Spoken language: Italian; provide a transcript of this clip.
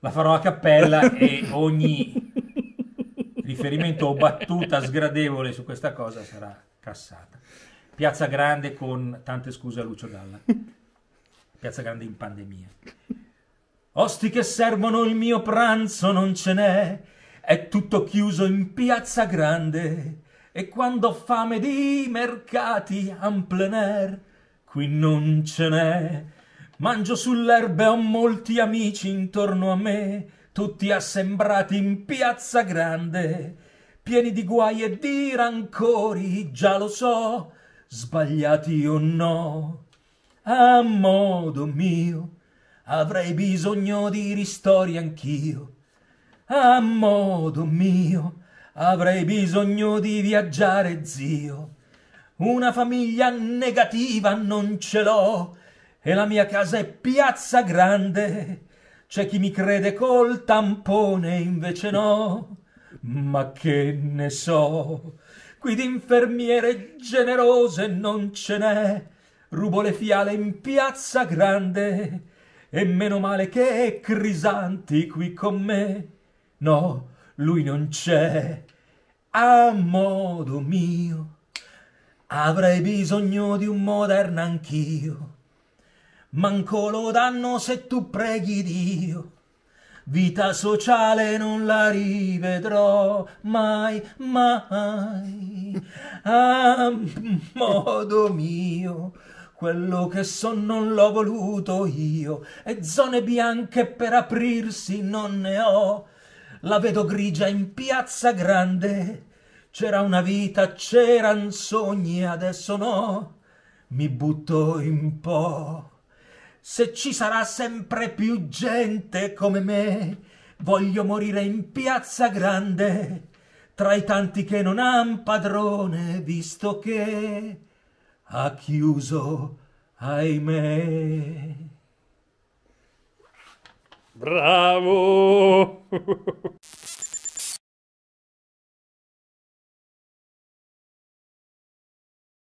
la farò a cappella e ogni riferimento o battuta sgradevole su questa cosa sarà cassata. Piazza Grande con tante scuse a Lucio Dalla. Piazza Grande in pandemia. Osti che servono il mio pranzo non ce n'è, è tutto chiuso in Piazza Grande e quando ho fame di mercati en plein air qui non ce n'è. Mangio sull'erbe, ho molti amici intorno a me, tutti assembrati in piazza grande, pieni di guai e di rancori, già lo so, sbagliati o no. A modo mio, avrei bisogno di ristori anch'io. A modo mio, avrei bisogno di viaggiare, zio. Una famiglia negativa non ce l'ho, e la mia casa è piazza grande. C'è chi mi crede col tampone, invece no. Ma che ne so, qui d'infermiere generose non ce n'è. Rubo le fiale in piazza grande e meno male che Crisanti qui con me. No, lui non c'è. A modo mio, avrei bisogno di un moderno anch'io manco lo danno se tu preghi Dio. Vita sociale non la rivedrò mai, mai. A ah, modo mio, quello che so non l'ho voluto io, e zone bianche per aprirsi non ne ho. La vedo grigia in piazza grande. C'era una vita, c'eran sogni, adesso no. Mi butto in po' se ci sarà sempre più gente come me, voglio morire in piazza grande, tra i tanti che non han padrone, visto che ha chiuso, ahimè. Bravo!